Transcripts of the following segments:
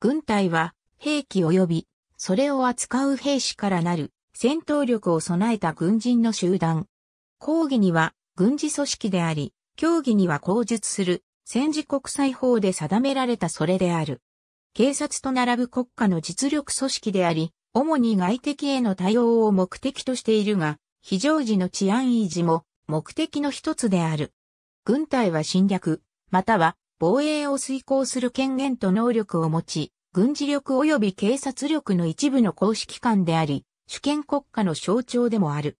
軍隊は兵器及びそれを扱う兵士からなる戦闘力を備えた軍人の集団。抗議には軍事組織であり、協議には口述する戦時国際法で定められたそれである。警察と並ぶ国家の実力組織であり、主に外敵への対応を目的としているが、非常時の治安維持も目的の一つである。軍隊は侵略、または防衛を遂行する権限と能力を持ち、軍事力及び警察力の一部の公式官であり、主権国家の象徴でもある。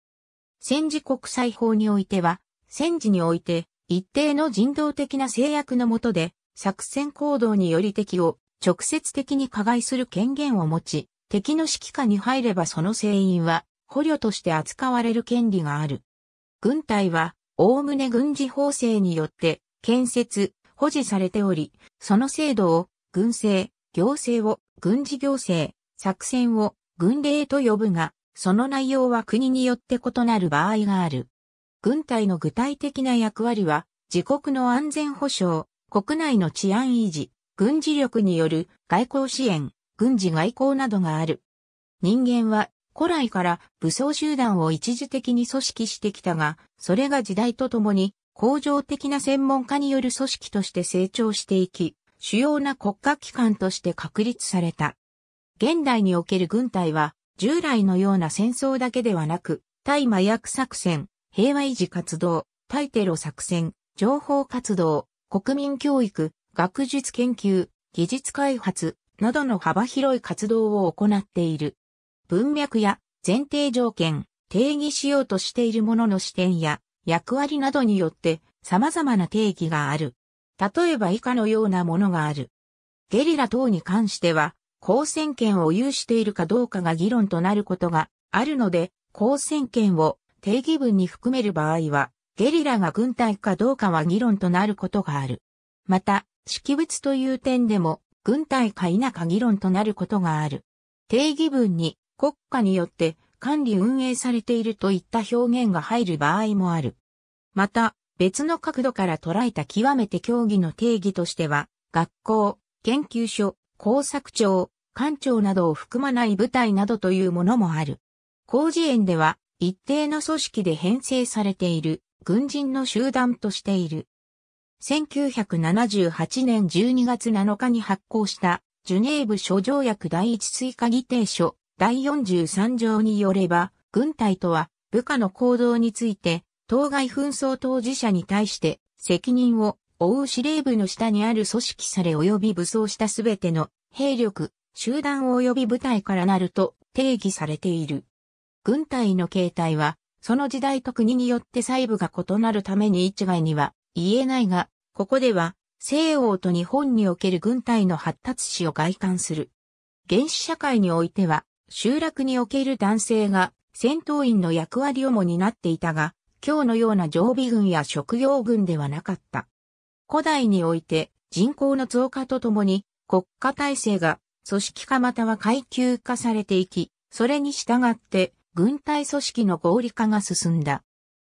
戦時国際法においては、戦時において、一定の人道的な制約のもとで、作戦行動により敵を直接的に加害する権限を持ち、敵の指揮下に入ればその成員は捕虜として扱われる権利がある。軍隊は、おおむね軍事法制によって、建設、保持されており、その制度を軍政、行政を軍事行政、作戦を軍令と呼ぶが、その内容は国によって異なる場合がある。軍隊の具体的な役割は、自国の安全保障、国内の治安維持、軍事力による外交支援、軍事外交などがある。人間は古来から武装集団を一時的に組織してきたが、それが時代とともに恒常的な専門家による組織として成長していき、主要な国家機関として確立された。現代における軍隊は、従来のような戦争だけではなく、対麻薬作戦、平和維持活動、対テロ作戦、情報活動、国民教育、学術研究、技術開発などの幅広い活動を行っている。文脈や前提条件、定義しようとしているものの視点や役割などによって様々な定義がある。例えば以下のようなものがある。ゲリラ等に関しては、公選権を有しているかどうかが議論となることがあるので、公選権を定義文に含める場合は、ゲリラが軍隊かどうかは議論となることがある。また、識別という点でも、軍隊か否か議論となることがある。定義文に国家によって管理運営されているといった表現が入る場合もある。また、別の角度から捉えた極めて競技の定義としては、学校、研究所、工作庁、官庁などを含まない部隊などというものもある。工事園では、一定の組織で編成されている、軍人の集団としている。1978年12月7日に発行した、ジュネーブ諸条約第一追加議定書第43条によれば、軍隊とは部下の行動について、当該紛争当事者に対して責任を負う司令部の下にある組織され及び武装したすべての兵力、集団及び部隊からなると定義されている。軍隊の形態は、その時代と国によって細部が異なるために一概には言えないが、ここでは西欧と日本における軍隊の発達史を外観する。原始社会においては、集落における男性が戦闘員の役割をも担っていたが、今日のような常備軍や職業軍ではなかった。古代において人口の増加とともに国家体制が組織化または階級化されていき、それに従って軍隊組織の合理化が進んだ。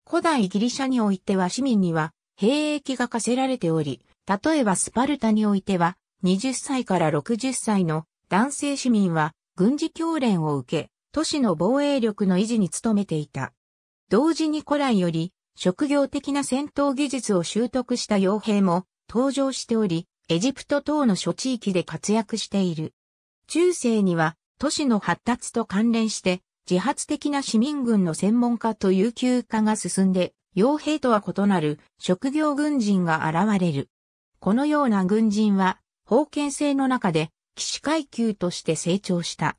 古代ギリシャにおいては市民には兵役が課せられており、例えばスパルタにおいては20歳から60歳の男性市民は軍事教練を受け、都市の防衛力の維持に努めていた。同時に古来より、職業的な戦闘技術を習得した傭兵も登場しており、エジプト等の諸地域で活躍している。中世には、都市の発達と関連して、自発的な市民軍の専門家と有給化が進んで、傭兵とは異なる職業軍人が現れる。このような軍人は、封建制の中で騎士階級として成長した。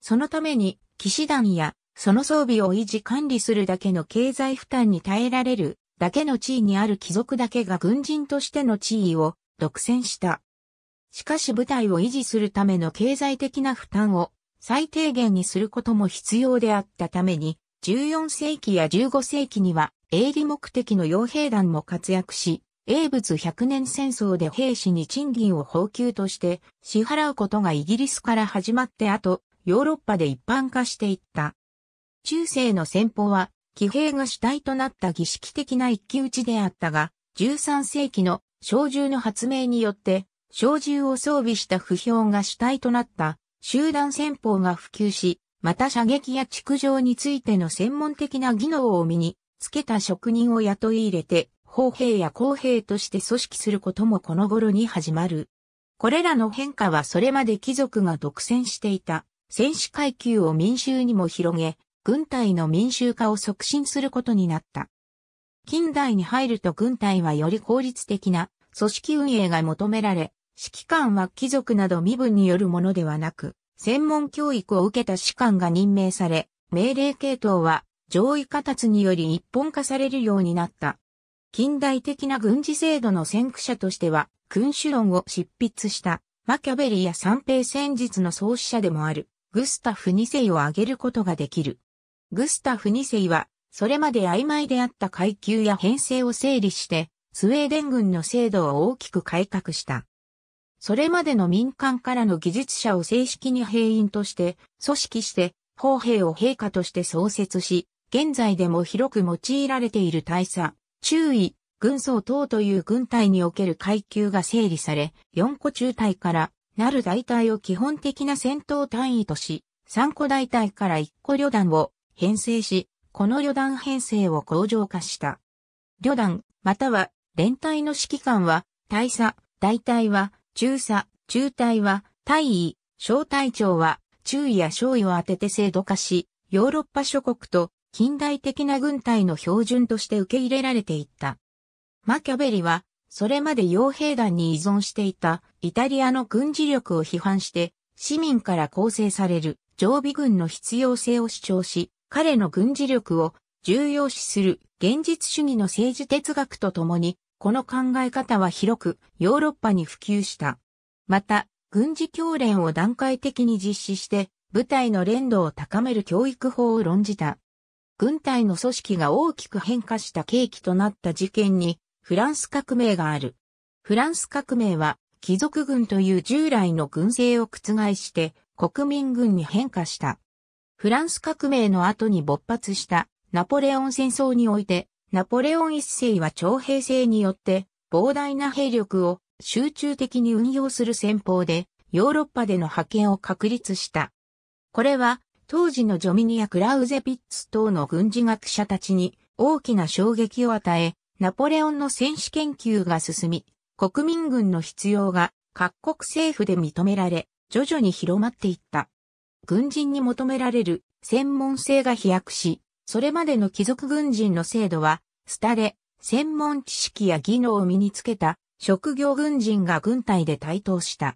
そのために、騎士団や、その装備を維持管理するだけの経済負担に耐えられる、だけの地位にある貴族だけが軍人としての地位を独占した。しかし部隊を維持するための経済的な負担を最低限にすることも必要であったために、14世紀や15世紀には営利目的の傭兵団も活躍し、英仏百年戦争で兵士に賃金を補給として支払うことがイギリスから始まって後、ヨーロッパで一般化していった。中世の戦法は、騎兵が主体となった儀式的な一騎打ちであったが、13世紀の小銃の発明によって、小銃を装備した不評が主体となった集団戦法が普及し、また射撃や築城についての専門的な技能を身につけた職人を雇い入れて、公兵や公兵として組織することもこの頃に始まる。これらの変化はそれまで貴族が独占していた戦士階級を民衆にも広げ、軍隊の民衆化を促進することになった。近代に入ると軍隊はより効率的な組織運営が求められ、指揮官は貴族など身分によるものではなく、専門教育を受けた士官が任命され、命令系統は上位下達により一本化されるようになった。近代的な軍事制度の先駆者としては、君主論を執筆した、マキャベリや三平戦術の創始者でもある、グスタフ2世を挙げることができる。グスタフ2世は、それまで曖昧であった階級や編成を整理して、スウェーデン軍の制度を大きく改革した。それまでの民間からの技術者を正式に兵員として、組織して、砲兵を陛下として創設し、現在でも広く用いられている大佐、中尉、軍曹等という軍隊における階級が整理され、4個中隊からなる大隊を基本的な戦闘単位とし、3個大隊から1個旅団を編成し、この旅団編成を向上化した。旅団、または連隊の指揮官は、大佐、大隊は、中佐、中隊は、大尉、小隊長は、中尉や少尉を当てて制度化し、ヨーロッパ諸国と近代的な軍隊の標準として受け入れられていった。マキャベリは、それまで傭兵団に依存していたイタリアの軍事力を批判して、市民から構成される常備軍の必要性を主張し、彼の軍事力を重要視する現実主義の政治哲学とともに、この考え方は広くヨーロッパに普及した。また、軍事教練を段階的に実施して、部隊の連動を高める教育法を論じた。軍隊の組織が大きく変化した契機となった事件に、フランス革命がある。フランス革命は、貴族軍という従来の軍勢を覆して、国民軍に変化した。フランス革命の後に勃発したナポレオン戦争において、ナポレオン一世は徴兵制によって膨大な兵力を集中的に運用する戦法でヨーロッパでの覇権を確立した。これは当時のジョミニア・クラウゼピッツ等の軍事学者たちに大きな衝撃を与え、ナポレオンの戦士研究が進み、国民軍の必要が各国政府で認められ、徐々に広まっていった。軍人に求められる専門性が飛躍し、それまでの貴族軍人の制度は、廃れ、専門知識や技能を身につけた職業軍人が軍隊で台頭した。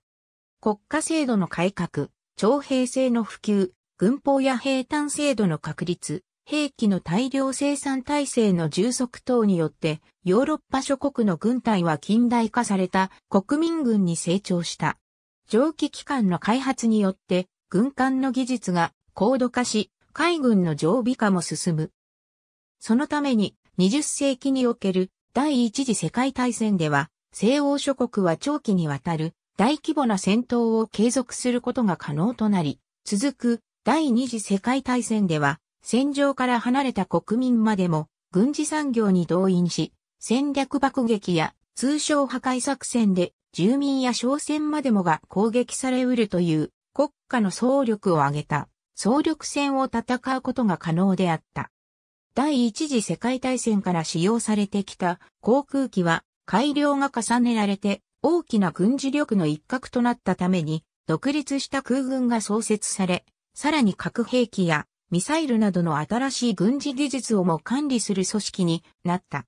国家制度の改革、徴兵制の普及、軍法や兵隊制度の確立、兵器の大量生産体制の充足等によって、ヨーロッパ諸国の軍隊は近代化された国民軍に成長した。蒸気機関の開発によって、軍艦の技術が高度化し、海軍の常備化も進む。そのために、20世紀における第一次世界大戦では、西欧諸国は長期にわたる大規模な戦闘を継続することが可能となり、続く第二次世界大戦では、戦場から離れた国民までも、軍事産業に動員し、戦略爆撃や通商破壊作戦で住民や商船までもが攻撃されうるという国家の総力を挙げた総力戦を戦うことが可能であった。第一次世界大戦から使用されてきた航空機は改良が重ねられて大きな軍事力の一角となったために独立した空軍が創設されさらに核兵器やミサイルなどの新しい軍事技術をも管理する組織になった。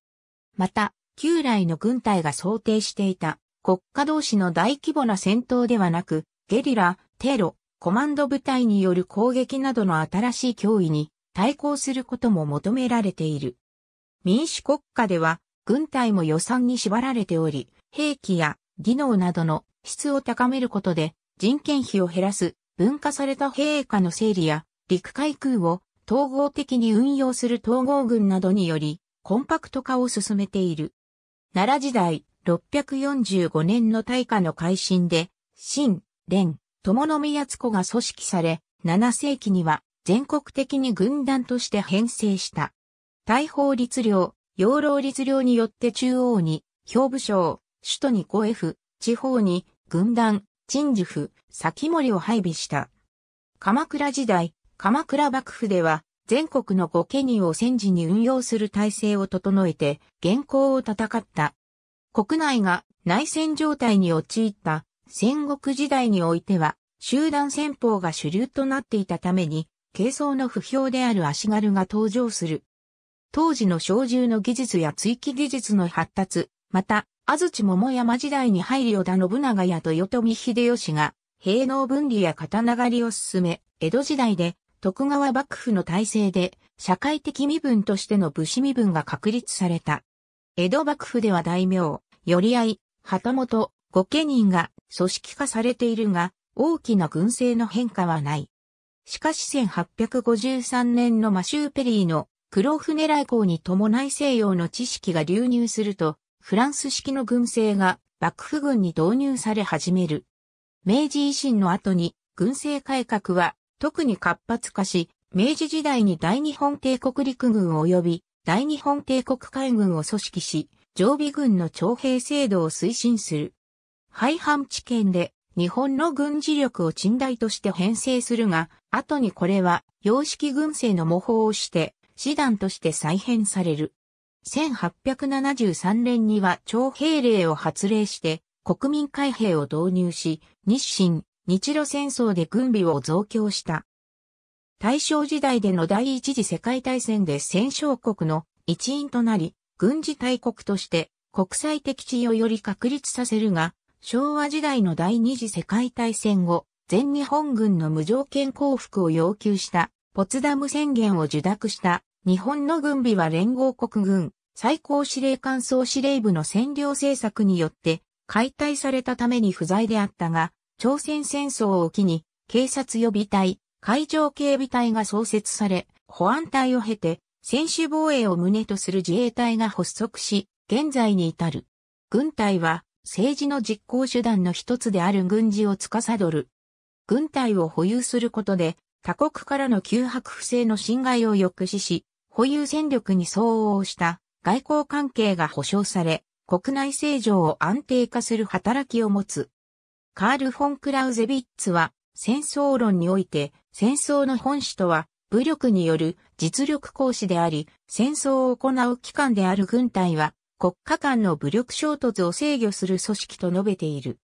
また、旧来の軍隊が想定していた国家同士の大規模な戦闘ではなく、ゲリラ、テロ、コマンド部隊による攻撃などの新しい脅威に対抗することも求められている。民主国家では、軍隊も予算に縛られており、兵器や技能などの質を高めることで人件費を減らす分化された兵下の整理や、陸海空を統合的に運用する統合軍などにより、コンパクト化を進めている。奈良時代、645年の大化の改新で、新、連、友宮津子が組織され、7世紀には全国的に軍団として編成した。大法律令、養老律令によって中央に、兵部省、首都に 5F、地方に軍団、鎮守府、先森を配備した。鎌倉時代、鎌倉幕府では、全国の御家人を戦時に運用する体制を整えて、現行を戦った。国内が内戦状態に陥った戦国時代においては、集団戦法が主流となっていたために、軽装の不評である足軽が登場する。当時の小銃の技術や追記技術の発達、また、安土桃山時代に入り織田信長や豊臣秀吉が、兵能分離や刀狩りを進め、江戸時代で、徳川幕府の体制で、社会的身分としての武士身分が確立された。江戸幕府では大名、寄合、旗本、御家人が組織化されているが、大きな軍政の変化はない。しかし1853年のマシューペリーの黒船来航に伴い西洋の知識が流入すると、フランス式の軍政が幕府軍に導入され始める。明治維新の後に軍政改革は特に活発化し、明治時代に大日本帝国陸軍及び大日本帝国海軍を組織し、常備軍の徴兵制度を推進する。廃藩置県で日本の軍事力を賃代として編成するが、後にこれは洋式軍政の模倣をして、師団として再編される。1873年には徴兵令を発令して国民開兵を導入し、日清、日露戦争で軍備を増強した。大正時代での第一次世界大戦で戦勝国の一員となり、軍事大国として国際的地位をより確立させるが、昭和時代の第二次世界大戦後、全日本軍の無条件降伏を要求したポツダム宣言を受諾した日本の軍備は連合国軍、最高司令官総司令部の占領政策によって解体されたために不在であったが、朝鮮戦争を機に警察予備隊、海上警備隊が創設され、保安隊を経て、専守防衛を旨とする自衛隊が発足し、現在に至る。軍隊は政治の実行手段の一つである軍事を司る。軍隊を保有することで、他国からの急迫不正の侵害を抑止し、保有戦力に相応した外交関係が保障され、国内政情を安定化する働きを持つ。カール・フォン・クラウゼビッツは、戦争論において、戦争の本旨とは、武力による実力行使であり、戦争を行う機関である軍隊は、国家間の武力衝突を制御する組織と述べている。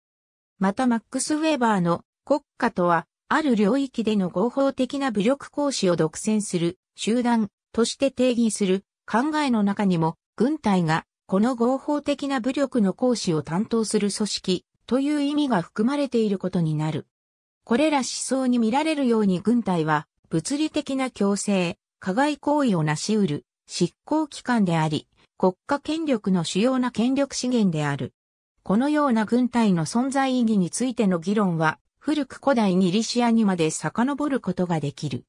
またマックス・ウェーバーの国家とは、ある領域での合法的な武力行使を独占する集団として定義する考えの中にも、軍隊がこの合法的な武力の行使を担当する組織という意味が含まれていることになる。これら思想に見られるように軍隊は物理的な強制、加害行為を成し得る執行機関であり、国家権力の主要な権力資源である。このような軍隊の存在意義についての議論は、古く古代ギリシアにまで遡ることができる。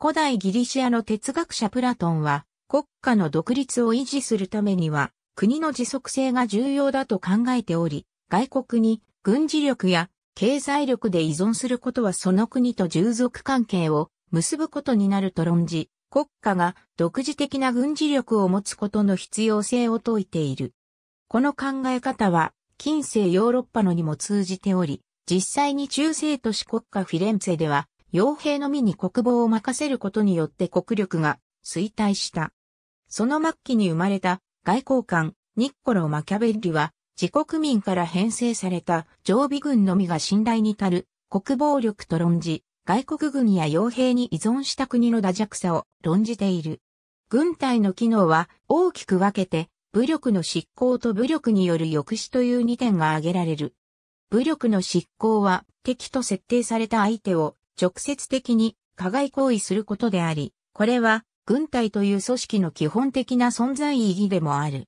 古代ギリシアの哲学者プラトンは、国家の独立を維持するためには、国の持続性が重要だと考えており、外国に軍事力や経済力で依存することはその国と従属関係を結ぶことになると論じ、国家が独自的な軍事力を持つことの必要性を説いている。この考え方は、近世ヨーロッパのにも通じており、実際に中世都市国家フィレンツェでは、傭兵のみに国防を任せることによって国力が衰退した。その末期に生まれた外交官ニッコロ・マキャベッリは自国民から編成された常備軍のみが信頼に足る国防力と論じ、外国軍や傭兵に依存した国の打弱さを論じている。軍隊の機能は大きく分けて、武力の執行と武力による抑止という2点が挙げられる。武力の執行は敵と設定された相手を直接的に加害行為することであり、これは軍隊という組織の基本的な存在意義でもある。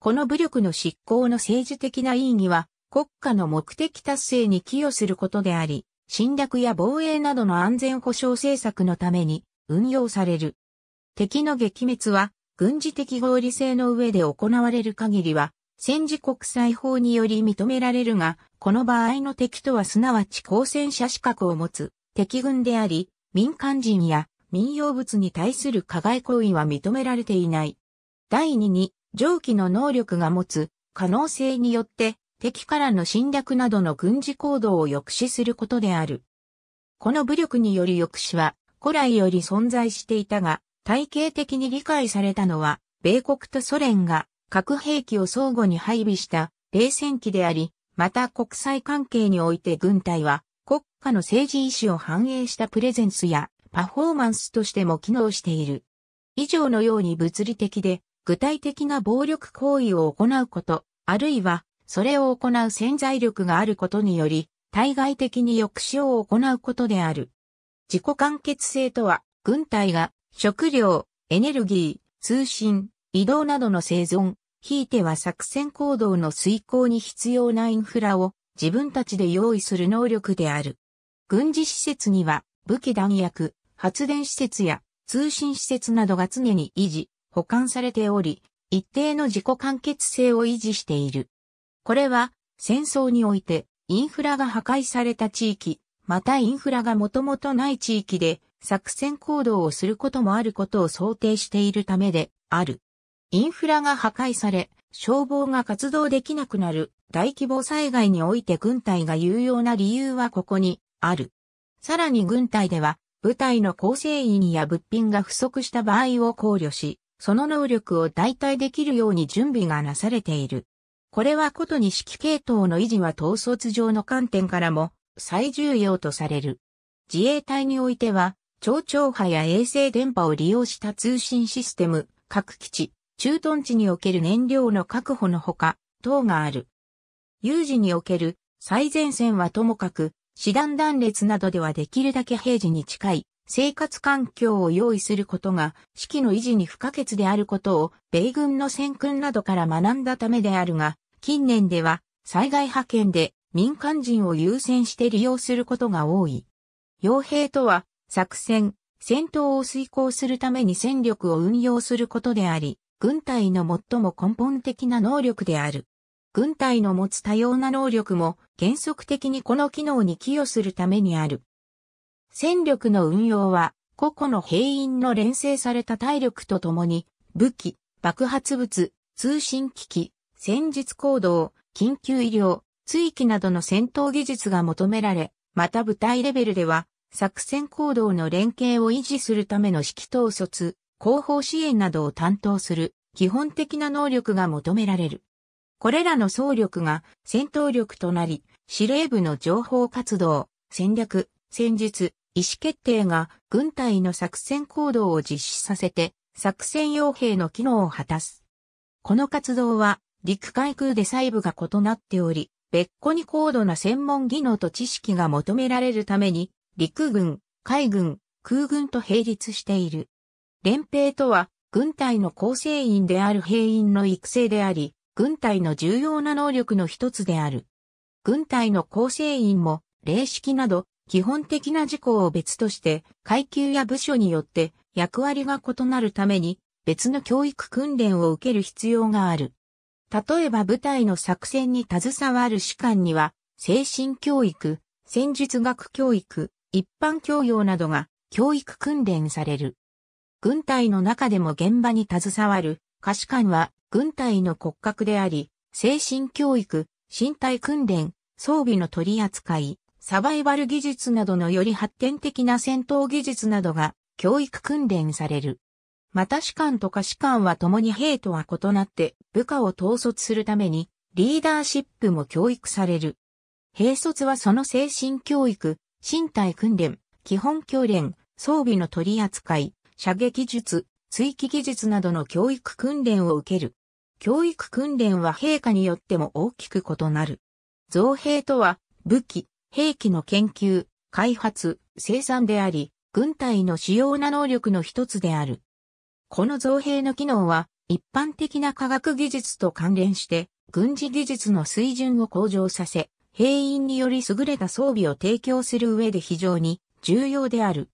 この武力の執行の政治的な意義は国家の目的達成に寄与することであり、侵略や防衛などの安全保障政策のために運用される。敵の撃滅は軍事的合理性の上で行われる限りは戦時国際法により認められるが、この場合の敵とはすなわち公戦者資格を持つ敵軍であり、民間人や民用物に対する加害行為は認められていない。第2に、上記の能力が持つ可能性によって敵からの侵略などの軍事行動を抑止することである。この武力による抑止は古来より存在していたが、体系的に理解されたのは、米国とソ連が核兵器を相互に配備した冷戦期であり、また国際関係において軍隊は下の政治意思を反映したプレゼンスやパフォーマンスとしても機能している。以上のように物理的で具体的な暴力行為を行うこと、あるいはそれを行う潜在力があることにより、対外的に抑止を行うことである。自己完結性とは、軍隊が食料、エネルギー、通信、移動などの生存、ひいては作戦行動の遂行に必要なインフラを自分たちで用意する能力である。軍事施設には武器弾薬、発電施設や通信施設などが常に維持、保管されており、一定の自己完結性を維持している。これは戦争においてインフラが破壊された地域、またインフラがもともとない地域で作戦行動をすることもあることを想定しているためである。インフラが破壊され、消防が活動できなくなる大規模災害において軍隊が有用な理由はここにある。さらに軍隊では、部隊の構成員や物品が不足した場合を考慮し、その能力を代替できるように準備がなされている。これはことに指揮系統の維持は統率上の観点からも最重要とされる。自衛隊においては、超超波や衛星電波を利用した通信システム、各基地、駐屯地における燃料の確保のほか、等がある。有事における最前線はともかく、師団断裂などではできるだけ平時に近い生活環境を用意することが士気の維持に不可欠であることを米軍の戦訓などから学んだためであるが、近年では災害派遣で民間人を優先して利用することが多い。傭兵とは作戦、戦闘を遂行するために戦力を運用することであり、軍隊の最も根本的な能力である。軍隊の持つ多様な能力も原則的にこの機能に寄与するためにある。戦力の運用は、個々の兵員の連成された体力とともに、武器、爆発物、通信機器、戦術行動、緊急医療、追記などの戦闘技術が求められ、また部隊レベルでは、作戦行動の連携を維持するための指揮統率、後方支援などを担当する基本的な能力が求められる。これらの総力が戦闘力となり、司令部の情報活動、戦略、戦術、意思決定が軍隊の作戦行動を実施させて、作戦傭兵の機能を果たす。この活動は、陸海空で細部が異なっており、別個に高度な専門技能と知識が求められるために、陸軍、海軍、空軍と並立している。連兵とは、軍隊の構成員である兵員の育成であり、軍隊の重要な能力の一つである。軍隊の構成員も、礼式など、基本的な事項を別として、階級や部署によって役割が異なるために、別の教育訓練を受ける必要がある。例えば部隊の作戦に携わる士官には、精神教育、戦術学教育、一般教養などが教育訓練される。軍隊の中でも現場に携わる下士官は軍隊の骨格であり、精神教育、身体訓練、装備の取り扱い、サバイバル技術などのより発展的な戦闘技術などが教育訓練される。また士官と下士官は共に兵とは異なって部下を統率するためにリーダーシップも教育される。兵卒はその精神教育、身体訓練、基本教練、装備の取り扱い、射撃術、追記技術などの教育訓練を受ける。教育訓練は陛下によっても大きく異なる。造兵とは、武器、兵器の研究、開発、生産であり、軍隊の主要な能力の一つである。この造兵の機能は、一般的な科学技術と関連して、軍事技術の水準を向上させ、兵員により優れた装備を提供する上で非常に重要である。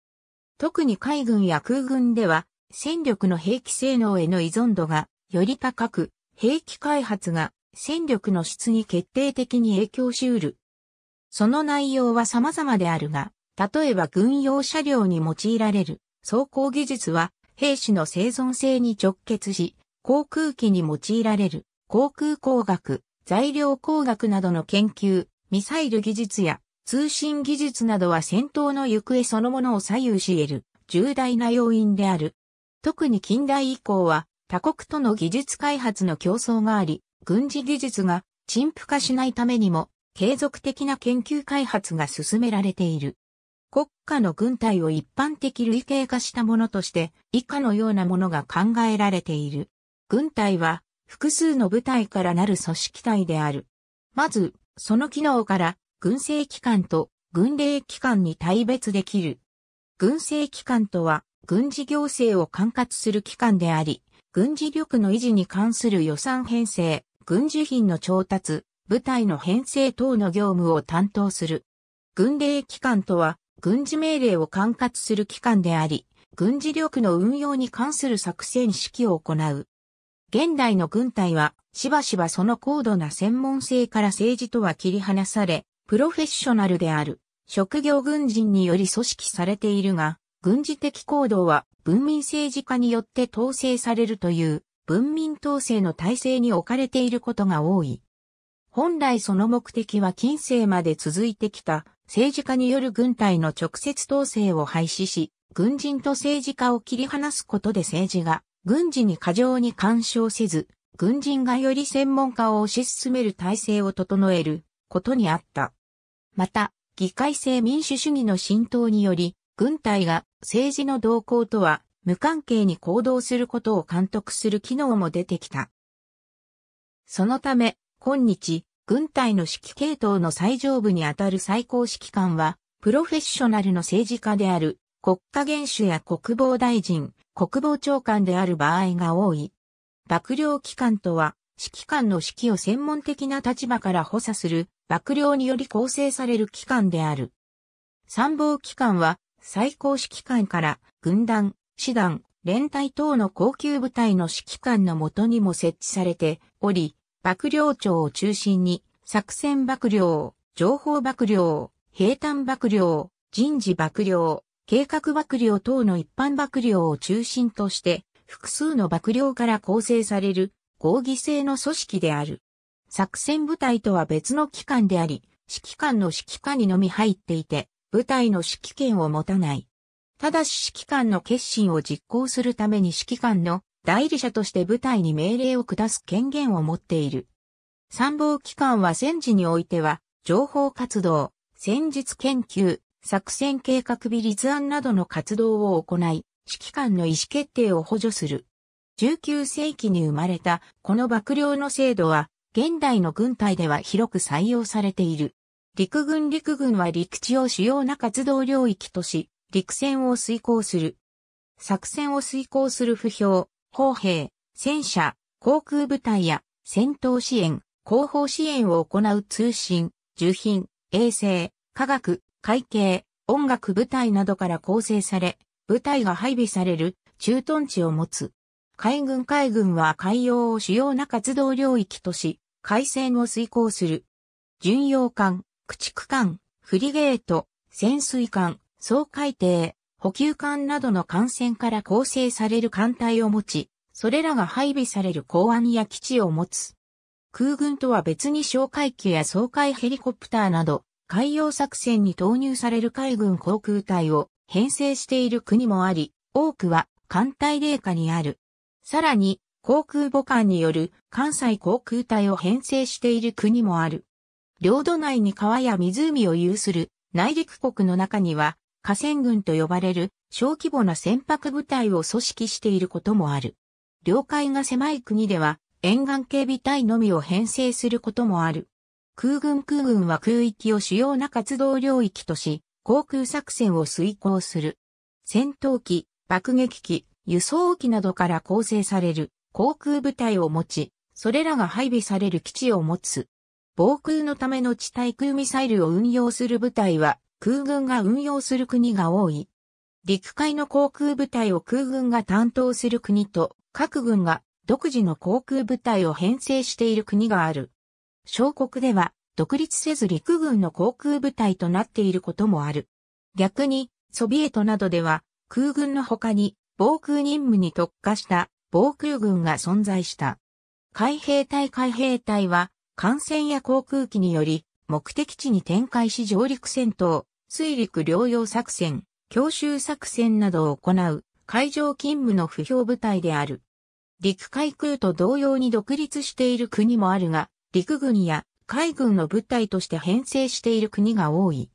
特に海軍や空軍では、戦力の兵器性能への依存度がより高く、兵器開発が戦力の質に決定的に影響しうる。その内容は様々であるが、例えば軍用車両に用いられる装甲技術は兵士の生存性に直結し、航空機に用いられる航空工学、材料工学などの研究、ミサイル技術や通信技術などは戦闘の行方そのものを左右し得る重大な要因である。特に近代以降は他国との技術開発の競争があり、軍事技術が陳腐化しないためにも継続的な研究開発が進められている。国家の軍隊を一般的類型化したものとして以下のようなものが考えられている。軍隊は複数の部隊からなる組織体である。まず、その機能から軍政機関と軍令機関に対別できる。軍政機関とは軍事行政を管轄する機関であり、軍事力の維持に関する予算編成、軍事品の調達、部隊の編成等の業務を担当する。軍令機関とは、軍事命令を管轄する機関であり、軍事力の運用に関する作戦指揮を行う。現代の軍隊は、しばしばその高度な専門性から政治とは切り離され、プロフェッショナルである、職業軍人により組織されているが、軍事的行動は文民政治家によって統制されるという文民統制の体制に置かれていることが多い。本来その目的は近世まで続いてきた政治家による軍隊の直接統制を廃止し、軍人と政治家を切り離すことで政治が軍事に過剰に干渉せず、軍人がより専門家を推し進める体制を整えることにあった。また、議会制民主主義の浸透により、軍隊が政治の動向とは無関係に行動することを監督する機能も出てきた。そのため、今日、軍隊の指揮系統の最上部にあたる最高指揮官は、プロフェッショナルの政治家である国家元首や国防大臣、国防長官である場合が多い。幕僚機関とは、指揮官の指揮を専門的な立場から補佐する幕僚により構成される機関である。参謀機関は最高指揮官から軍団、師団、連隊等の高級部隊の指揮官のもとにも設置されており、幕僚長を中心に作戦幕僚、情報幕僚、兵坦幕僚、人事幕僚、計画幕僚等の一般幕僚を中心として複数の幕僚から構成される合議制の組織である。作戦部隊とは別の機関であり、指揮官の指揮下にのみ入っていて、部隊の指揮権を持たない。ただし指揮官の決心を実行するために指揮官の代理者として部隊に命令を下す権限を持っている。参謀機関は戦時においては、情報活動、戦術研究、作戦計画日立案などの活動を行い、指揮官の意思決定を補助する。19世紀に生まれたこの幕僚の制度は、現代の軍隊では広く採用されている。陸軍陸軍は陸地を主要な活動領域とし、陸戦を遂行する。作戦を遂行する不評、砲兵、戦車、航空部隊や戦闘支援、後方支援を行う通信、受品、衛星、科学、会計、音楽部隊などから構成され、部隊が配備される駐屯地を持つ。海軍海軍は海洋を主要な活動領域とし、海戦を遂行する。巡洋艦、駆逐艦、フリゲート、潜水艦、総海艇、補給艦などの艦船から構成される艦隊を持ち、それらが配備される港湾や基地を持つ。空軍とは別に哨戒機や掃海ヘリコプターなど、海洋作戦に投入される海軍航空隊を編成している国もあり、多くは艦隊霊下にある。さらに、航空母艦による関西航空隊を編成している国もある。領土内に川や湖を有する内陸国の中には、河川軍と呼ばれる小規模な船舶部隊を組織していることもある。領海が狭い国では、沿岸警備隊のみを編成することもある。空軍空軍は空域を主要な活動領域とし、航空作戦を遂行する。戦闘機、爆撃機、輸送機などから構成される航空部隊を持ち、それらが配備される基地を持つ。防空のための地対空ミサイルを運用する部隊は空軍が運用する国が多い。陸海の航空部隊を空軍が担当する国と、各軍が独自の航空部隊を編成している国がある。小国では独立せず陸軍の航空部隊となっていることもある。逆に、ソビエトなどでは空軍の他に防空任務に特化した防空軍が存在した。海兵隊海兵隊は艦船や航空機により、目的地に展開し上陸戦闘、水陸両用作戦、強襲作戦などを行う海上勤務の不評部隊である。陸海空と同様に独立している国もあるが、陸軍や海軍の部隊として編成している国が多い。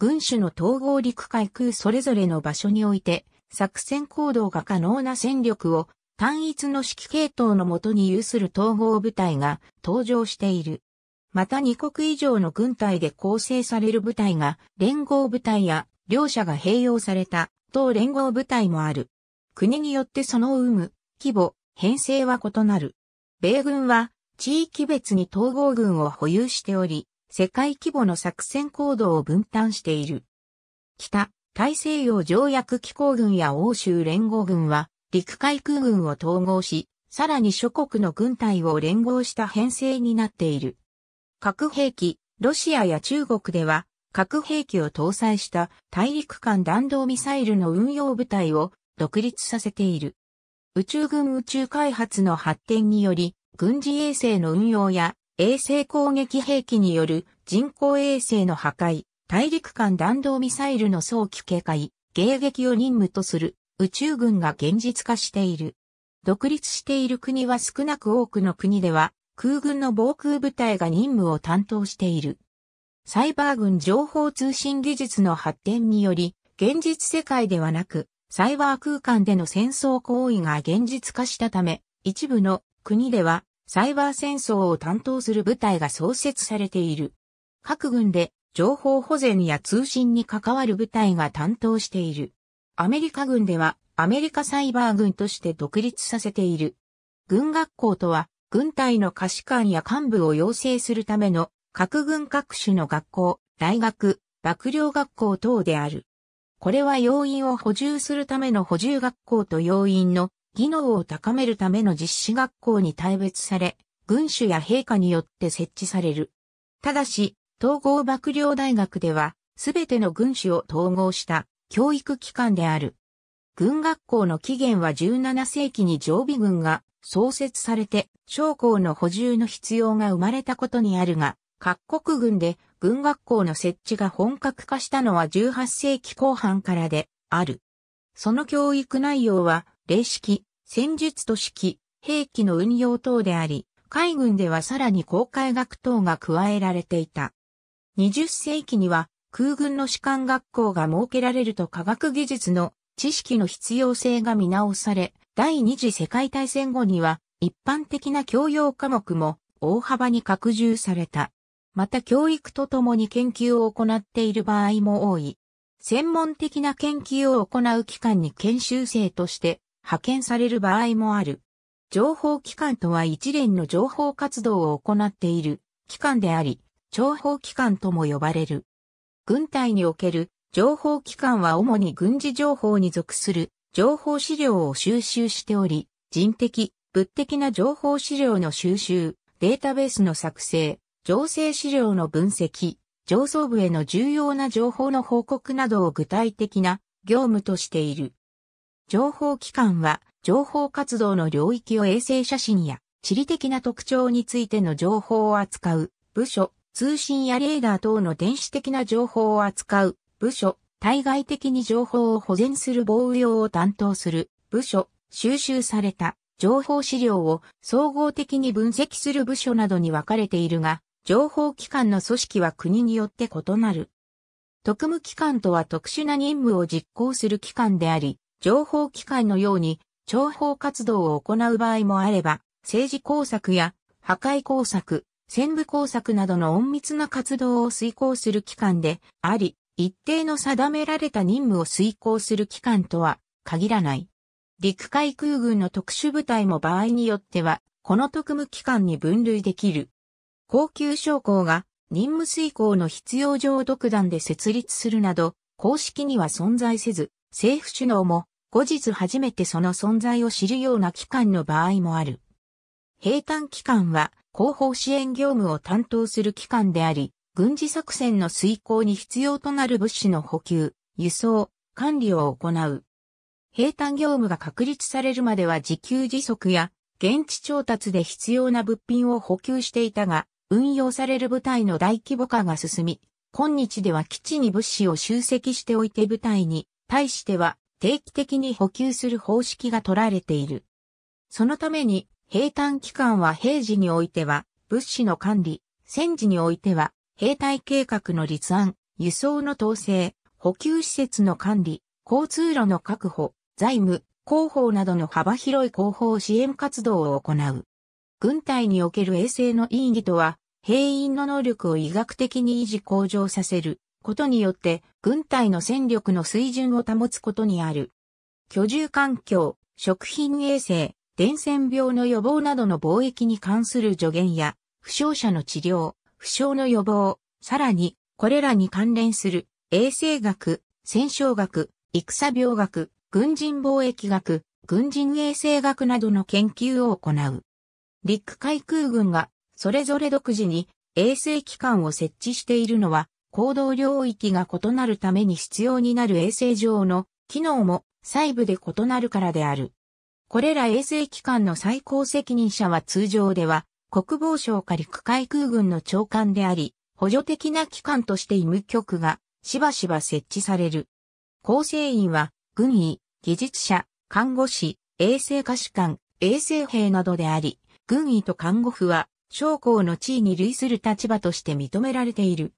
軍種の統合陸海空それぞれの場所において、作戦行動が可能な戦力を単一の指揮系統のもとに有する統合部隊が登場している。また2国以上の軍隊で構成される部隊が連合部隊や両者が併用された等連合部隊もある。国によってその有無、規模、編成は異なる。米軍は地域別に統合軍を保有しており、世界規模の作戦行動を分担している。北、大西洋条約機構軍や欧州連合軍は陸海空軍を統合し、さらに諸国の軍隊を連合した編成になっている。核兵器、ロシアや中国では、核兵器を搭載した大陸間弾道ミサイルの運用部隊を独立させている。宇宙軍宇宙開発の発展により、軍事衛星の運用や衛星攻撃兵器による人工衛星の破壊、大陸間弾道ミサイルの早期警戒、迎撃を任務とする宇宙軍が現実化している。独立している国は少なく多くの国では、空軍の防空部隊が任務を担当している。サイバー軍情報通信技術の発展により、現実世界ではなく、サイバー空間での戦争行為が現実化したため、一部の国では、サイバー戦争を担当する部隊が創設されている。各軍で情報保全や通信に関わる部隊が担当している。アメリカ軍ではアメリカサイバー軍として独立させている。軍学校とは、軍隊の可視官や幹部を養成するための各軍各種の学校、大学、幕僚学校等である。これは要員を補充するための補充学校と要員の技能を高めるための実施学校に大別され、軍種や陛下によって設置される。ただし、統合幕僚大学では、すべての軍種を統合した教育機関である。軍学校の起源は17世紀に常備軍が創設されて将校の補充の必要が生まれたことにあるが、各国軍で軍学校の設置が本格化したのは18世紀後半からである。その教育内容は、霊式、戦術と式、兵器の運用等であり、海軍ではさらに公開学等が加えられていた。20世紀には空軍の士官学校が設けられると科学技術の知識の必要性が見直され、第二次世界大戦後には一般的な教養科目も大幅に拡充された。また教育とともに研究を行っている場合も多い。専門的な研究を行う機関に研修生として派遣される場合もある。情報機関とは一連の情報活動を行っている機関であり、情報機関とも呼ばれる。軍隊における情報機関は主に軍事情報に属する情報資料を収集しており、人的、物的な情報資料の収集、データベースの作成、情勢資料の分析、上層部への重要な情報の報告などを具体的な業務としている。情報機関は情報活動の領域を衛星写真や地理的な特徴についての情報を扱う部署、通信やレーダー等の電子的な情報を扱う部署、対外的に情報を保全する防御用を担当する部署、収集された情報資料を総合的に分析する部署などに分かれているが、情報機関の組織は国によって異なる。特務機関とは特殊な任務を実行する機関であり、情報機関のように情報活動を行う場合もあれば、政治工作や破壊工作、戦部工作などの隠密な活動を遂行する機関であり、一定の定められた任務を遂行する機関とは限らない。陸海空軍の特殊部隊も場合によっては、この特務機関に分類できる。高級将校が任務遂行の必要上独断で設立するなど、公式には存在せず、政府首脳も後日初めてその存在を知るような機関の場合もある。平坦機関は後方支援業務を担当する機関であり、軍事作戦の遂行に必要となる物資の補給、輸送、管理を行う。平坦業務が確立されるまでは自給自足や現地調達で必要な物品を補給していたが、運用される部隊の大規模化が進み、今日では基地に物資を集積しておいて部隊に対しては定期的に補給する方式が取られている。そのために兵隊機関は平時においては、物資の管理、戦時においては、兵隊計画の立案、輸送の統制、補給施設の管理、交通路の確保、財務、広報などの幅広い広報支援活動を行う。軍隊における衛星の意義とは、兵員の能力を医学的に維持向上させることによって、軍隊の戦力の水準を保つことにある。居住環境、食品衛生、伝染病の予防などの貿易に関する助言や、負傷者の治療、負傷の予防、さらに、これらに関連する、衛生学、戦勝学、戦病学、軍人貿易学、軍人衛生学などの研究を行う。陸海空軍が、それぞれ独自に、衛生機関を設置しているのは、行動領域が異なるために必要になる衛生上の機能も細部で異なるからである。これら衛生機関の最高責任者は通常では、国防省か陸海空軍の長官であり、補助的な機関として医務局がしばしば設置される。構成員は、軍医、技術者、看護師、衛生科士官、衛生兵などであり、軍医と看護婦は、将校の地位に類する立場として認められている。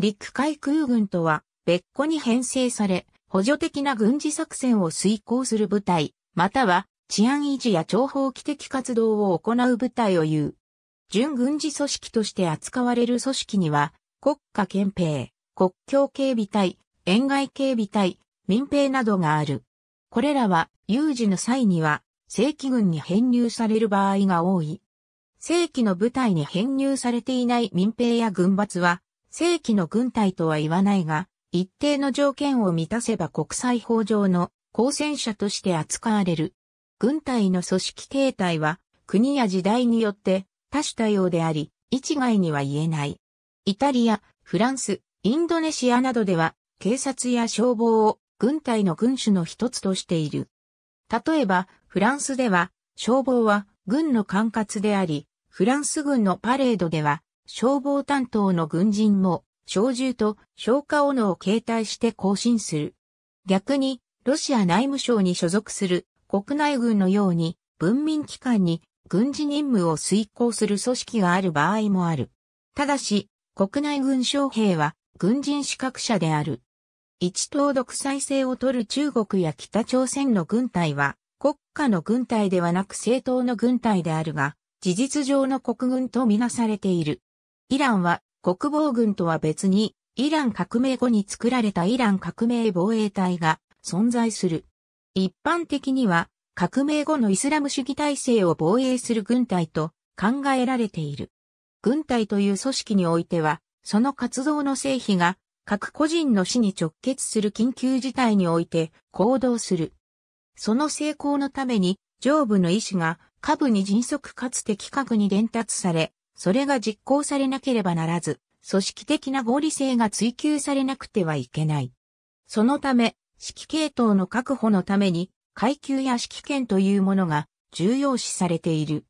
陸海空軍とは、別個に編成され、補助的な軍事作戦を遂行する部隊、または治安維持や諜報機的活動を行う部隊を言う。準軍事組織として扱われる組織には、国家憲兵、国境警備隊、沿外警備隊、民兵などがある。これらは有事の際には正規軍に編入される場合が多い。正規の部隊に編入されていない民兵や軍閥は正規の軍隊とは言わないが、一定の条件を満たせば国際法上の交戦者として扱われる。軍隊の組織形態は国や時代によって多種多様であり、一概には言えない。イタリア、フランス、インドネシアなどでは警察や消防を軍隊の軍種の一つとしている。例えば、フランスでは消防は軍の管轄であり、フランス軍のパレードでは消防担当の軍人も小銃と消火斧を携帯して行進する。逆に、ロシア内務省に所属する国内軍のように文民機関に軍事任務を遂行する組織がある場合もある。ただし、国内軍将兵は軍人資格者である。一党独裁制を取る中国や北朝鮮の軍隊は国家の軍隊ではなく政党の軍隊であるが、事実上の国軍とみなされている。イランは国防軍とは別に、イラン革命後に作られたイラン革命防衛隊が存在する。一般的には革命後のイスラム主義体制を防衛する軍隊と考えられている。軍隊という組織においては、その活動の成否が各個人の死に直結する緊急事態において行動する。その成功のために上部の意思が下部に迅速かつ的確に伝達され、それが実行されなければならず、組織的な合理性が追求されなくてはいけない。そのため、指揮系統の確保のために階級や指揮権というものが重要視されている。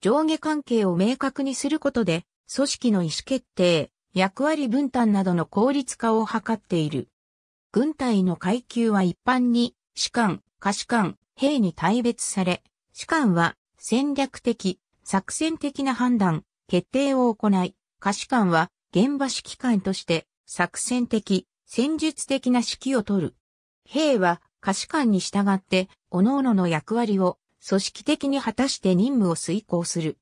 上下関係を明確にすることで組織の意思決定、役割分担などの効率化を図っている。軍隊の階級は一般に士官、下士官、兵に大別され、士官は戦略的、作戦的な判断、決定を行い、下士官は現場指揮官として作戦的、戦術的な指揮を取る。兵は下士官に従って、各々の役割を組織的に果たして任務を遂行する。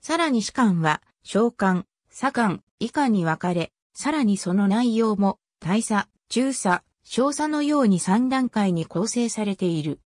さらに士官は、召喚、左官、以下に分かれ、さらにその内容も、大佐、中佐、少佐のように3段階に構成されている。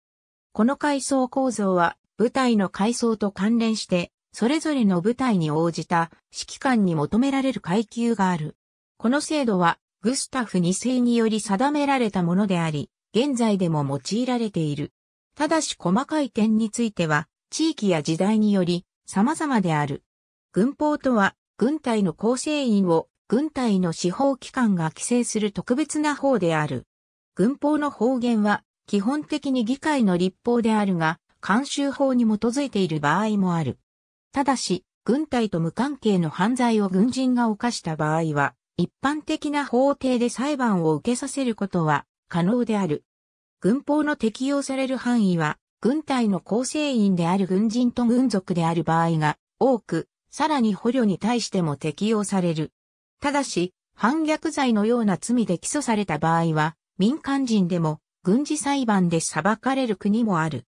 この階層構造は、部隊の階層と関連して、それぞれの部隊に応じた指揮官に求められる階級がある。この制度は、グスタフ2世により定められたものであり、現在でも用いられている。ただし細かい点については、地域や時代により様々である。軍法とは、軍隊の構成員を軍隊の司法機関が規制する特別な法である。軍法の方言は、基本的に議会の立法であるが、慣習法に基づいている場合もある。ただし、軍隊と無関係の犯罪を軍人が犯した場合は、一般的な法廷で裁判を受けさせることは可能である。軍法の適用される範囲は、軍隊の構成員である軍人と軍属である場合が多く、さらに捕虜に対しても適用される。ただし、反逆罪のような罪で起訴された場合は、民間人でも軍事裁判で裁かれる国もある。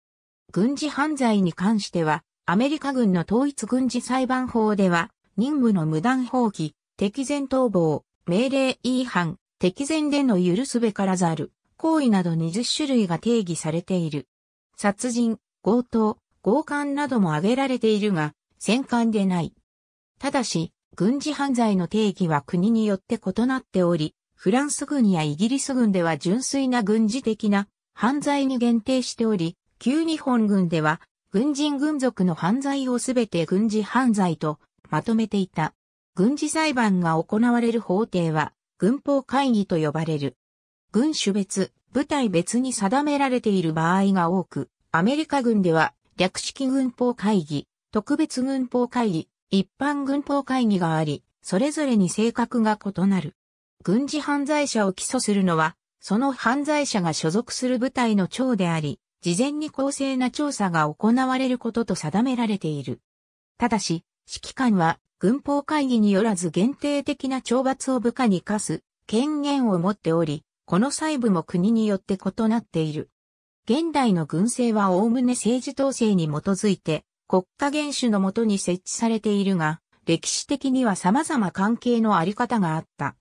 軍事犯罪に関しては、アメリカ軍の統一軍事裁判法では、任務の無断放棄、敵前逃亡、命令違反、敵前での許すべからざる、行為など20種類が定義されている。殺人、強盗、強姦なども挙げられているが、戦艦でない。ただし、軍事犯罪の定義は国によって異なっており、フランス軍やイギリス軍では純粋な軍事的な犯罪に限定しており、旧日本軍では軍人軍属の犯罪をすべて軍事犯罪とまとめていた。軍事裁判が行われる法廷は軍法会議と呼ばれる。軍種別、部隊別に定められている場合が多く、アメリカ軍では略式軍法会議、特別軍法会議、一般軍法会議があり、それぞれに性格が異なる。軍事犯罪者を起訴するのは、その犯罪者が所属する部隊の長であり、事前に公正な調査が行われることと定められている。ただし、指揮官は軍法会議によらず限定的な懲罰を部下に課す権限を持っており、この細部も国によって異なっている。現代の軍政は概ね政治統制に基づいて国家元首のもとに設置されているが、歴史的には様々関係のあり方があった。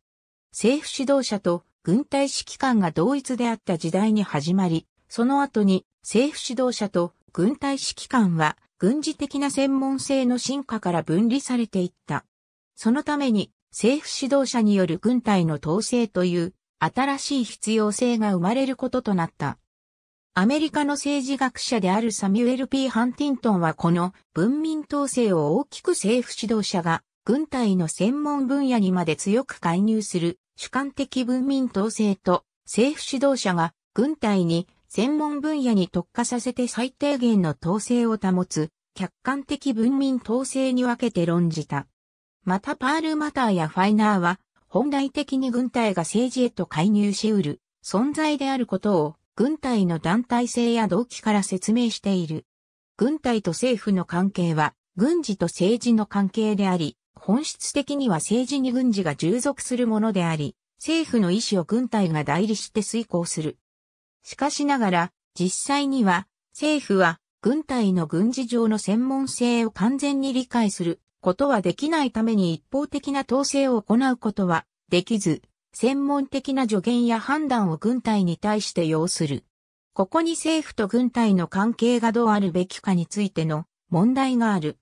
政府指導者と軍隊指揮官が同一であった時代に始まり、その後に政府指導者と軍隊指揮官は軍事的な専門性の進化から分離されていった。そのために政府指導者による軍隊の統制という新しい必要性が生まれることとなった。アメリカの政治学者であるサミュエル・ P・ ハンティントンはこの文民統制を大きく政府指導者が軍隊の専門分野にまで強く介入する主観的文民統制と政府指導者が軍隊に専門分野に特化させて最低限の統制を保つ客観的文民統制に分けて論じた。またパール・マターやファイナーは本来的に軍隊が政治へと介入し得る存在であることを軍隊の団体性や動機から説明している。軍隊と政府の関係は軍事と政治の関係であり、本質的には政治に軍事が従属するものであり、政府の意思を軍隊が代理して遂行する。しかしながら、実際には、政府は軍隊の軍事上の専門性を完全に理解することはできないために一方的な統制を行うことはできず、専門的な助言や判断を軍隊に対して要する。ここに政府と軍隊の関係がどうあるべきかについての問題がある。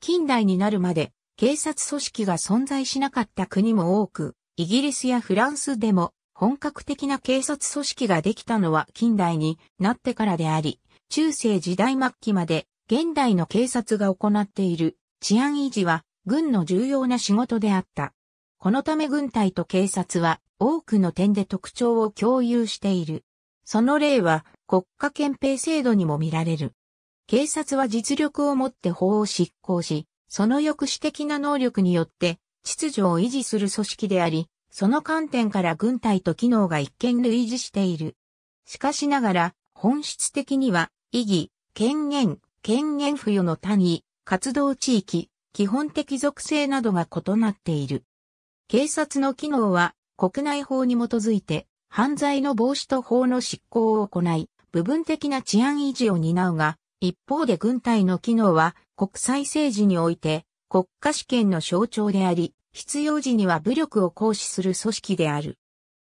近代になるまで警察組織が存在しなかった国も多く、イギリスやフランスでも本格的な警察組織ができたのは近代になってからであり、中世時代末期まで現代の警察が行っている治安維持は軍の重要な仕事であった。このため軍隊と警察は多くの点で特徴を共有している。その例は国家憲兵制度にも見られる。警察は実力を持って法を執行し、その抑止的な能力によって秩序を維持する組織であり、その観点から軍隊と機能が一見類似している。しかしながら、本質的には、意義、権限、権限付与の単位、活動地域、基本的属性などが異なっている。警察の機能は国内法に基づいて犯罪の防止と法の執行を行い、部分的な治安維持を担うが、一方で軍隊の機能は国際政治において国家試験の象徴であり、必要時には武力を行使する組織である。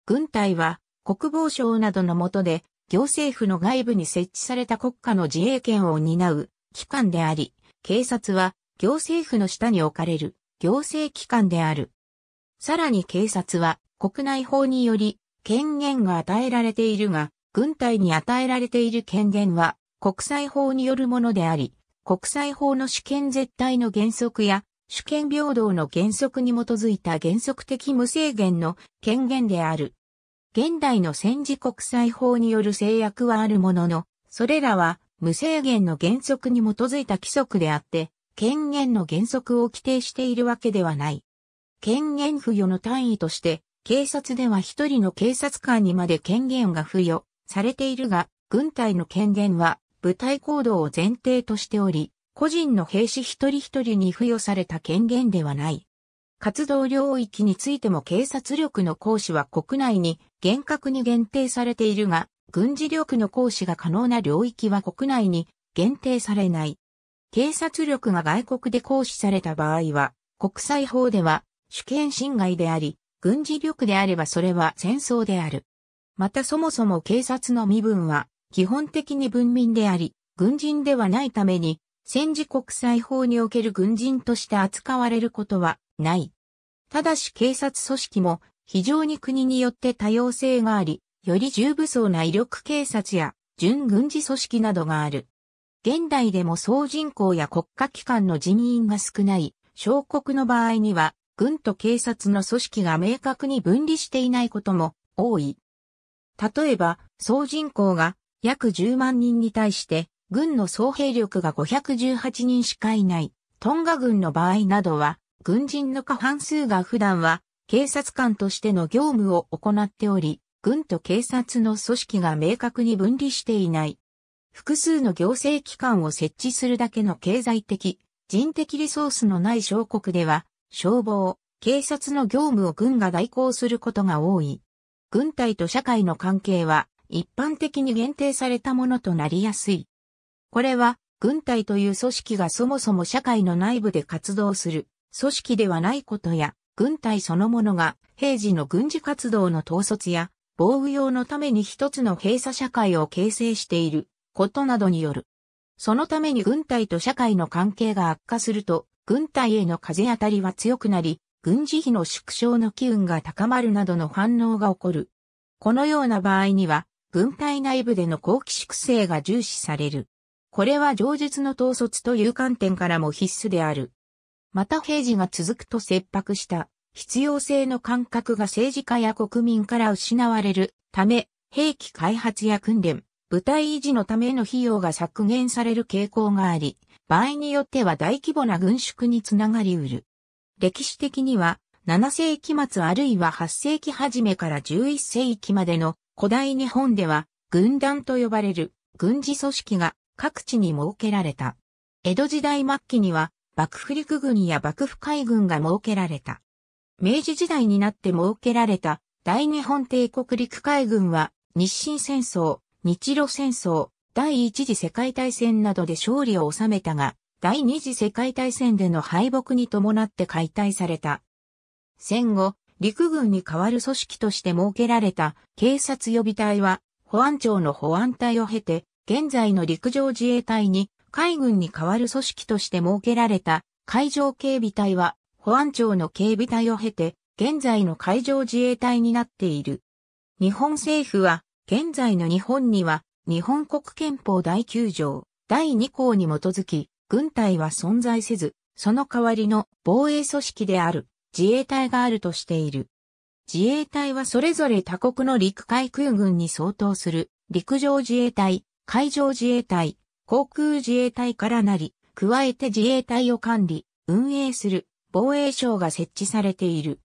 軍隊は国防省などの下で行政府の外部に設置された国家の自衛権を担う機関であり、警察は行政府の下に置かれる行政機関である。さらに警察は国内法により権限が与えられているが、軍隊に与えられている権限は国際法によるものであり、国際法の主権絶対の原則や主権平等の原則に基づいた原則的無制限の権限である。現代の戦時国際法による制約はあるものの、それらは無制限の原則に基づいた規則であって、権限の原則を規定しているわけではない。権限付与の単位として、警察では一人の警察官にまで権限が付与されているが、軍隊の権限は部隊行動を前提としており、個人の兵士一人一人に付与された権限ではない。活動領域についても警察力の行使は国内に厳格に限定されているが、軍事力の行使が可能な領域は国内に限定されない。警察力が外国で行使された場合は、国際法では主権侵害であり、軍事力であればそれは戦争である。またそもそも警察の身分は基本的に文民であり、軍人ではないために、戦時国際法における軍人として扱われることはない。ただし警察組織も非常に国によって多様性があり、より重武装な威力警察や準軍事組織などがある。現代でも総人口や国家機関の人員が少ない小国の場合には、軍と警察の組織が明確に分離していないことも多い。例えば、総人口が約10万人に対して、軍の総兵力が518人しかいない、トンガ軍の場合などは、軍人の過半数が普段は警察官としての業務を行っており、軍と警察の組織が明確に分離していない。複数の行政機関を設置するだけの経済的、人的リソースのない小国では、消防、警察の業務を軍が代行することが多い。軍隊と社会の関係は一般的に限定されたものとなりやすい。これは軍隊という組織がそもそも社会の内部で活動する組織ではないことや、軍隊そのものが平時の軍事活動の統率や防御用のために一つの閉鎖社会を形成していることなどによる。そのために軍隊と社会の関係が悪化すると、軍隊への風当たりは強くなり、軍事費の縮小の機運が高まるなどの反応が起こる。このような場合には、軍隊内部での好奇粛清が重視される。これは上述の統率という観点からも必須である。また平時が続くと切迫した必要性の感覚が政治家や国民から失われるため、兵器開発や訓練、部隊維持のための費用が削減される傾向があり、場合によっては大規模な軍縮につながりうる。歴史的には、7世紀末あるいは8世紀初めから11世紀までの古代日本では、軍団と呼ばれる軍事組織が各地に設けられた。江戸時代末期には、幕府陸軍や幕府海軍が設けられた。明治時代になって設けられた大日本帝国陸海軍は日清戦争、日露戦争、第一次世界大戦などで勝利を収めたが、第二次世界大戦での敗北に伴って解体された。戦後、陸軍に代わる組織として設けられた警察予備隊は、保安庁の保安隊を経て、現在の陸上自衛隊に海軍に代わる組織として設けられた海上警備隊は保安庁の警備隊を経て、現在の海上自衛隊になっている。日本政府は、現在の日本には、日本国憲法第9条、第2項に基づき、軍隊は存在せず、その代わりの防衛組織である自衛隊があるとしている。自衛隊はそれぞれ他国の陸海空軍に相当する陸上自衛隊、海上自衛隊、航空自衛隊からなり、加えて自衛隊を管理、運営する防衛省が設置されている。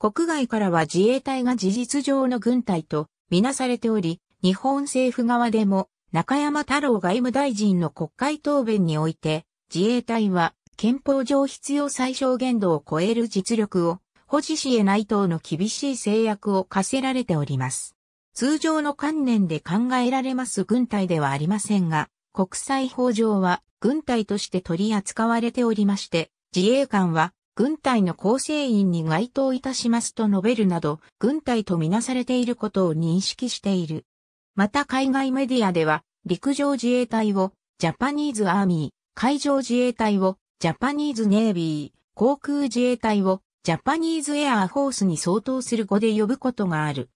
国外からは自衛隊が事実上の軍隊とみなされており、日本政府側でも中山太郎外務大臣の国会答弁において、自衛隊は憲法上必要最小限度を超える実力を保持し得ない等の厳しい制約を課せられております。通常の観念で考えられます軍隊ではありませんが、国際法上は軍隊として取り扱われておりまして、自衛官は軍隊の構成員に該当いたしますと述べるなど、軍隊とみなされていることを認識している。また海外メディアでは、陸上自衛隊をジャパニーズアーミー、海上自衛隊をジャパニーズネイビー、航空自衛隊をジャパニーズエアーフォースに相当する語で呼ぶことがある。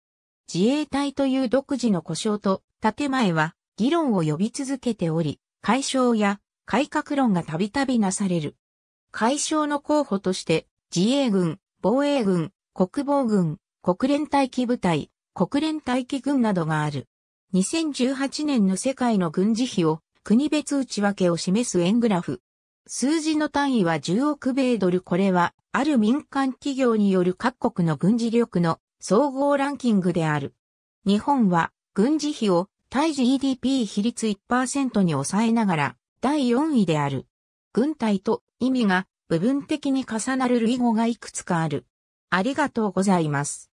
自衛隊という独自の故障と建前は議論を呼び続けており、解消や改革論がたびたびなされる。解消の候補として、自衛軍、防衛軍、国防軍、国連待機部隊、国連待機軍などがある。2018年の世界の軍事費を国別内訳を示す円グラフ。数字の単位は10億米ドル。これは、ある民間企業による各国の軍事力の総合ランキングである。日本は、軍事費を対 GDP 比率1%に抑えながら、第4位である。軍隊と意味が部分的に重なる類語がいくつかある。ありがとうございます。